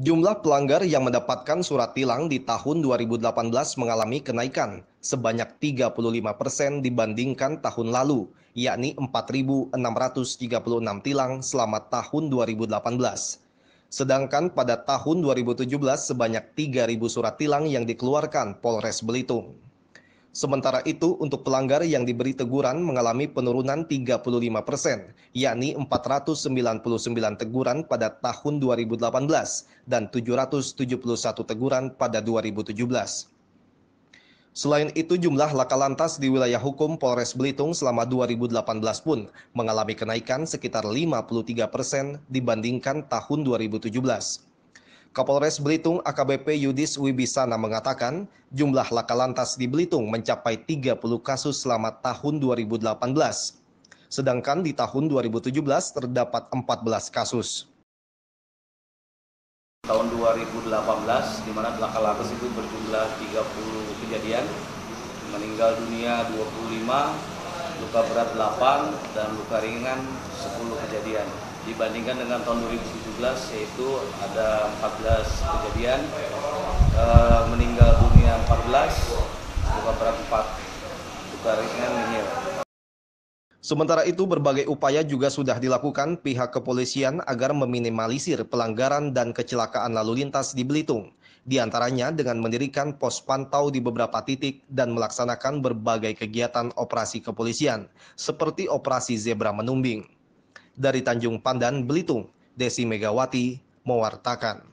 Jumlah pelanggar yang mendapatkan surat tilang di tahun 2018 mengalami kenaikan sebanyak 35 persen dibandingkan tahun lalu, yakni 4.636 tilang selama tahun 2018. Sedangkan pada tahun 2017 sebanyak 3.000 surat tilang yang dikeluarkan Polres Belitung. Sementara itu, untuk pelanggar yang diberi teguran mengalami penurunan 35 persen, yakni 499 teguran pada tahun 2018 dan 771 teguran pada 2017. Selain itu, jumlah laka lantas di wilayah hukum Polres Belitung selama 2018 pun mengalami kenaikan sekitar 53 persen dibandingkan tahun 2017. Kapolres Belitung AKBP Yudis Wibisana mengatakan jumlah laka lantas di Belitung mencapai 30 kasus selama tahun 2018. Sedangkan di tahun 2017 terdapat 14 kasus. Tahun 2018 di mana laka lantas itu berjumlah 30 kejadian, meninggal dunia 25, luka berat 8 dan luka ringan 10 kejadian dibandingkan dengan tahun 2017 yaitu ada 14 kejadian e, meninggal dunia 14 luka berat 4 luka ringan nihil Sementara itu berbagai upaya juga sudah dilakukan pihak kepolisian agar meminimalisir pelanggaran dan kecelakaan lalu lintas di Belitung di antaranya dengan mendirikan pos pantau di beberapa titik dan melaksanakan berbagai kegiatan operasi kepolisian, seperti operasi zebra menumbing dari Tanjung Pandan, Belitung, Desi Megawati mewartakan.